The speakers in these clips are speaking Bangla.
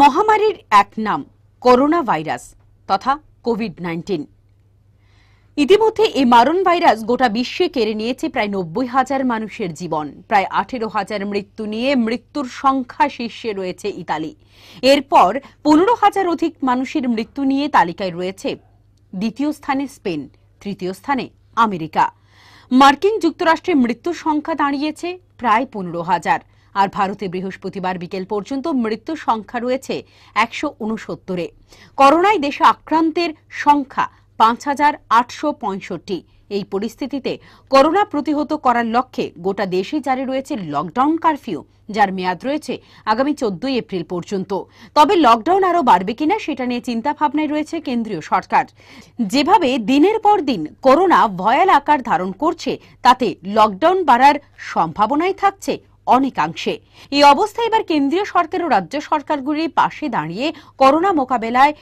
মহামারীর এক নাম করোনা ভাইরাস তথা কোভিড নাইন্টিন ইতিমধ্যে এই মারণ ভাইরাস গোটা বিশ্বে কেড়ে নিয়েছে প্রায় নব্বই হাজার মানুষের জীবন প্রায় আঠেরো হাজার মৃত্যু নিয়ে মৃত্যুর সংখ্যা শীর্ষে রয়েছে ইতালি এরপর পনেরো হাজার অধিক মানুষের মৃত্যু নিয়ে তালিকায় রয়েছে দ্বিতীয় স্থানে স্পেন তৃতীয় স্থানে আমেরিকা মার্কিন যুক্তরাষ্ট্রে মৃত্যুর সংখ্যা দাঁড়িয়েছে প্রায় পনেরো হাজার আর ভারতে বৃহস্পতিবার বিকেল পর্যন্ত মৃত্যু সংখ্যা রয়েছে একশো উনসত্তরে করোনায় দেশে আক্রান্তের সংখ্যা পাঁচ হাজার আটশো পঁয়ষট্টি এই পরিস্থিতিতে করোনা প্রতিহত করার লক্ষ্যে গোটা দেশে জারি রয়েছে লকডাউন কারফিউ যার মেয়াদ রয়েছে আগামী চোদ্দই এপ্রিল পর্যন্ত তবে লকডাউন আরও বাড়বে কিনা সেটা নিয়ে চিন্তা ভাবনায় রয়েছে কেন্দ্রীয় সরকার যেভাবে দিনের পর দিন করোনা ভয়াল আকার ধারণ করছে তাতে লকডাউন বাড়ার সম্ভাবনাই থাকছে অনেকাংশে এই অবস্থায় এবার কেন্দ্রীয় সরকার ও রাজ্য সরকারগুলির পাশে দাঁড়িয়ে করোনা মোকাবেলায়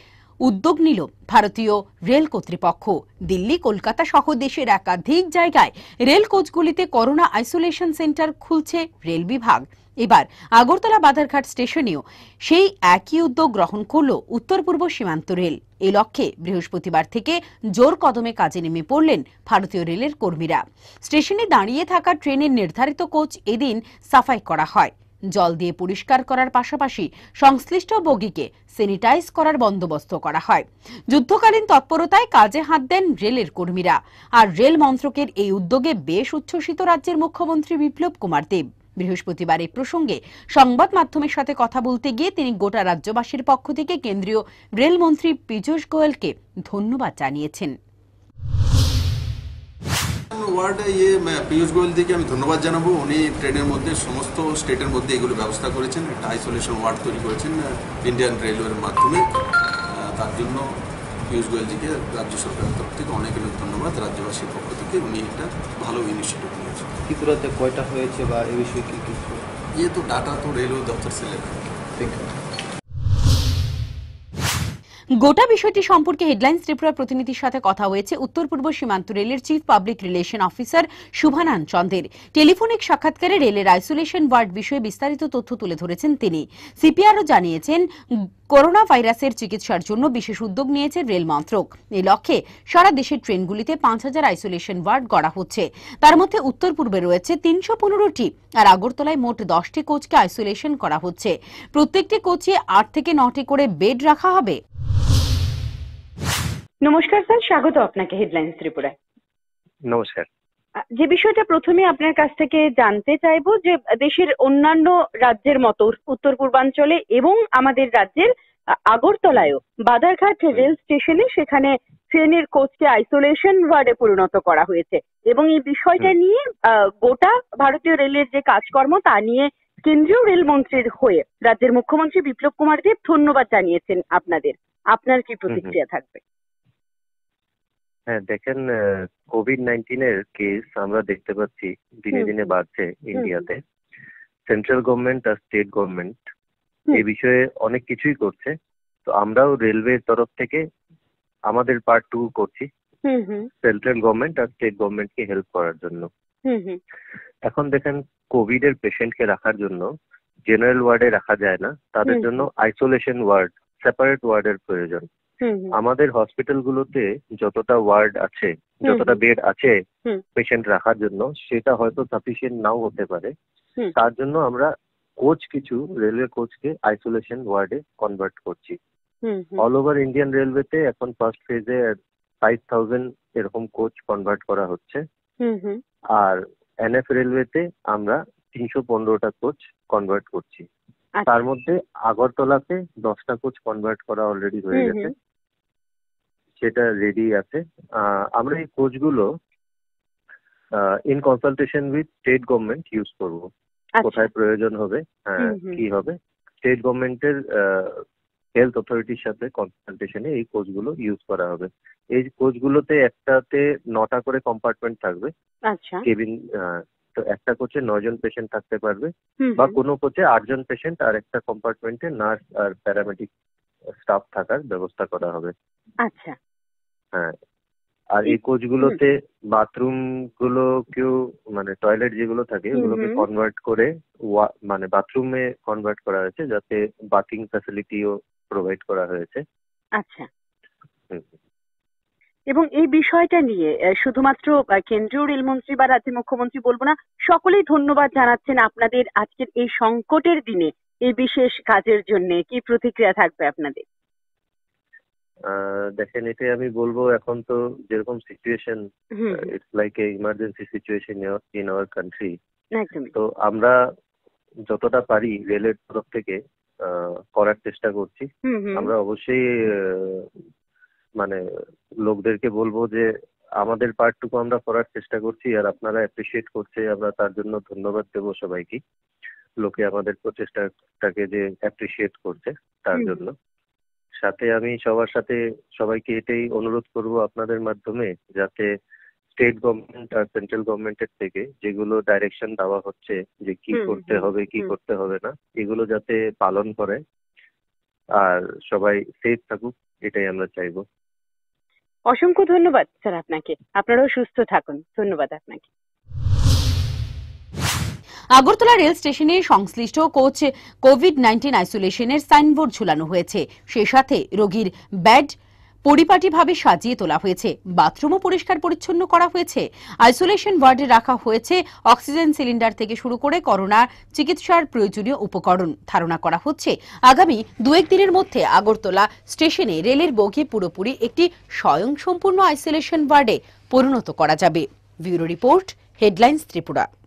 উদ্যোগ নিল ভারতীয় রেল কর্তৃপক্ষ দিল্লি কলকাতা সহ দেশের একাধিক জায়গায় রেল কোচগুলিতে করোনা আইসোলেশন সেন্টার খুলছে রেল বিভাগ এবার আগরতলা বাজারঘাট স্টেশনেও সেই একই উদ্যোগ গ্রহণ করল উত্তর পূর্ব সীমান্ত রেল এ লক্ষ্যে বৃহস্পতিবার থেকে জোর কদমে কাজে নেমে পড়লেন ভারতীয় রেলের কর্মীরা স্টেশনে দাঁড়িয়ে থাকা ট্রেনের নির্ধারিত কোচ এদিন সাফাই করা হয় জল দিয়ে পরিষ্কার করার পাশাপাশি সংশ্লিষ্ট বগিকে স্যানিটাইজ করার বন্দোবস্ত করা হয় যুদ্ধকালীন তৎপরতায় কাজে হাত দেন রেলের কর্মীরা আর রেল মন্ত্রকের এই উদ্যোগে বেশ উচ্ছ্বসিত রাজ্যের মুখ্যমন্ত্রী বিপ্লব কুমার দেব বৃহস্পতিবার এই প্রসঙ্গে সংবাদ মাধ্যমের সাথে কথা বলতে গিয়ে তিনি গোটা রাজ্যবাসীর পক্ষ থেকে কেন্দ্রীয় রেলমন্ত্রী পীযূষ গোয়েলকে ধন্যবাদ জানিয়েছেন ওয়ার্ড ইয়ে পীয়ূষ গোয়েল দিকে আমি ধন্যবাদ জানাবো উনি ট্রেনের মধ্যে সমস্ত স্টেটের মধ্যে এগুলো ব্যবস্থা করেছেন একটা আইসোলেশন ওয়ার্ড তৈরি করেছেন ইন্ডিয়ান রেলওয়ের মাধ্যমে তার জন্য পীয়ূষ গোয়েলজিকে রাজ্য সরকারের তরফ থেকে অনেক অনেক ধন্যবাদ রাজ্যবাসীর পক্ষ থেকে উনি একটা ভালো ইনিশিয়েটিভ নিয়েছেন ত্রিপুরাতে কয়টা হয়েছে বা এ বিষয়ে কী কিছু ইয়ে তো ডাটা তো রেলওয়ে দপ্তর সে লেখা ঠিক আছে গোটা বিষয়টি সম্পর্কে হেডলাইন্স ত্রিপুরার প্রতিনিধির সাথে কথা হয়েছে উত্তর পূর্ব সীমান্ত রেলের চিফ পাবলিক রিলেশন অফিসার শুভানান চন্দের টেলিফোনিক সাক্ষাৎকারে রেলের আইসোলেশন ওয়ার্ড বিষয়ে বিস্তারিত তথ্য তুলে ধরেছেন তিনি সিপিআরও জানিয়েছেন করোনা ভাইরাসের চিকিৎসার জন্য বিশেষ উদ্যোগ নিয়েছে রেল মন্ত্রক এই লক্ষ্যে সারা দেশের ট্রেনগুলিতে পাঁচ হাজার আইসোলেশন ওয়ার্ড গড়া হচ্ছে তার মধ্যে উত্তর পূর্বে রয়েছে তিনশো পনেরোটি আর আগরতলায় মোট দশটি কোচকে আইসোলেশন করা হচ্ছে প্রত্যেকটি কোচে আট থেকে নটি করে বেড রাখা হবে নমস্কার স্যার স্বাগত আপনাকে হেডলাইন ত্রিপুরায় নমস্কার যে বিষয়টা প্রথমে আপনার কাছ থেকে জানতে চাইবো যে দেশের অন্যান্য রাজ্যের মতো উত্তর পূর্বাঞ্চলে এবং আমাদের রাজ্যের আগরতলায়ও বাদারঘাট রেল স্টেশনে সেখানে ট্রেনের কোচকে আইসোলেশন ওয়ার্ডে পরিণত করা হয়েছে এবং এই বিষয়টা নিয়ে গোটা ভারতীয় রেলের যে কাজকর্ম তা নিয়ে কেন্দ্রীয় রেলমন্ত্রীর হয়ে রাজ্যের মুখ্যমন্ত্রী বিপ্লব কুমার দেব ধন্যবাদ জানিয়েছেন আপনাদের আপনার কি প্রতিক্রিয়া থাকবে হ্যাঁ দেখেন কোভিড নাইন্টিনের কেস আমরা দেখতে পাচ্ছি দিনে দিনে বাড়ছে ইন্ডিয়াতে সেন্ট্রাল গভর্নমেন্ট আর স্টেট গভর্নমেন্ট এ বিষয়ে অনেক কিছুই করছে তো আমরাও রেলওয়ের তরফ থেকে আমাদের পার্ট টু করছি সেন্ট্রাল গভর্নমেন্ট আর স্টেট গভর্নমেন্টকে হেল্প করার জন্য এখন দেখেন কোভিড এর পেশেন্টকে রাখার জন্য জেনারেল ওয়ার্ডে রাখা যায় না তাদের জন্য আইসোলেশন ওয়ার্ড সেপারেট ওয়ার্ডের প্রয়োজন আমাদের হসপিটালগুলোতে যতটা ওয়ার্ড আছে যতটা বেড আছে পেশেন্ট রাখার জন্য সেটা হয়তো সাফিসিয়েন্ট নাও হতে পারে তার জন্য আমরা কোচ কিছু রেলওয়ে কোচকে আইসোলেশন ওয়ার্ডে কনভার্ট করছি অল ওভার ইন্ডিয়ান রেলওয়েতে এখন ফার্স্ট ফেজে ফাইভ থাউজেন্ড এরকম কোচ কনভার্ট করা হচ্ছে আর এনএফ রেলওয়েতে আমরা তিনশো পনেরোটা কোচ কনভার্ট করছি আচ্ছা। তার মধ্যে আগরতলাতে দশটা কোচ কনভার্ট করা অলরেডি হয়ে গেছে সেটা রেডি আছে আমরা এই কোচগুলো in consultation with state government use করব কোথায় প্রয়োজন হবে হ্যাঁ কি হবে স্টেট গভর্নমেন্টের হেলথ অথরিটির সাথে কনসালটেশনে এই কোচগুলো ইউজ করা হবে এই কোচগুলোতে একটাতে নটা করে কম্পার্টমেন্ট থাকবে আচ্ছা। কেবিন তো একটা কোচে নয়জন পেশেন্ট থাকতে পারবে বা কোনো কোচে আটজন পেশেন্ট আর একটা কম্পার্টমেন্টে নার্স আর প্যারামেডিক স্টাফ থাকার ব্যবস্থা করা হবে আচ্ছা আর এই কোচগুলোতে বাথরুম গুলো কেউ মানে টয়লেট যেগুলো থাকে ওগুলোকে কনভার্ট করে মানে বাথরুমে কনভার্ট করা হয়েছে যাতে বাথিং ফ্যাসিলিটিও প্রোভাইড করা হয়েছে আচ্ছা এবং এই বিষয়টা নিয়ে শুধুমাত্র কেন্দ্রীয় রেলমন্ত্রী বা রাজ্যের মুখ্যমন্ত্রী বলবো না সকলেই ধন্যবাদ জানাচ্ছেন আপনাদের আজকের এই সংকটের দিনে এই বিশেষ কাজের জন্য কি প্রতিক্রিয়া থাকবে আপনাদের দেখেন এটাই আমি বলবো এখন তো যেরকম situation it's like a emergency situation in our country তো আমরা যতটা পারি রেলের তরফ থেকে করার চেষ্টা করছি আমরা অবশ্যই মানে লোকদেরকে বলবো যে আমাদের পার্টটুকু আমরা করার চেষ্টা করছি আর আপনারা অ্যাপ্রিসিয়েট করছে আমরা তার জন্য ধন্যবাদ দেবো সবাইকে লোকে আমাদের প্রচেষ্টাটাকে যে অ্যাপ্রিসিয়েট করছে তার জন্য সাথে আমি সবার সাথে সবাইকে এটাই অনুরোধ করব আপনাদের মাধ্যমে যাতে স্টেট গভর্নমেন্ট আর সেন্ট্রাল গভর্নমেন্টের থেকে যেগুলো ডাইরেকশন দেওয়া হচ্ছে যে কি করতে হবে কি করতে হবে না এগুলো যাতে পালন করে আর সবাই সেফ থাকুক এটাই আমরা চাইবো অসংখ্য ধন্যবাদ স্যার আপনাকে আপনারাও সুস্থ থাকুন ধন্যবাদ আপনাকে আগরতলা রেল স্টেশনে সংশ্লিষ্ট কোচ কোভিড নাইন্টিন আইসোলেশনের সাইনবোর্ড ঝুলানো হয়েছে সে সাথে রোগীর ব্যাড পরিপাটিভাবে সাজিয়ে তোলা হয়েছে বাথরুমও পরিষ্কার পরিচ্ছন্ন করা হয়েছে আইসোলেশন ওয়ার্ডে রাখা হয়েছে অক্সিজেন সিলিন্ডার থেকে শুরু করে করোনা চিকিৎসার প্রয়োজনীয় উপকরণ ধারণা করা হচ্ছে আগামী দু দিনের মধ্যে আগরতলা স্টেশনে রেলের বগি পুরোপুরি একটি স্বয়ংসম্পূর্ণ আইসোলেশন ওয়ার্ডে পরিণত করা যাবে ব্যুরো রিপোর্ট হেডলাইন্স ত্রিপুরা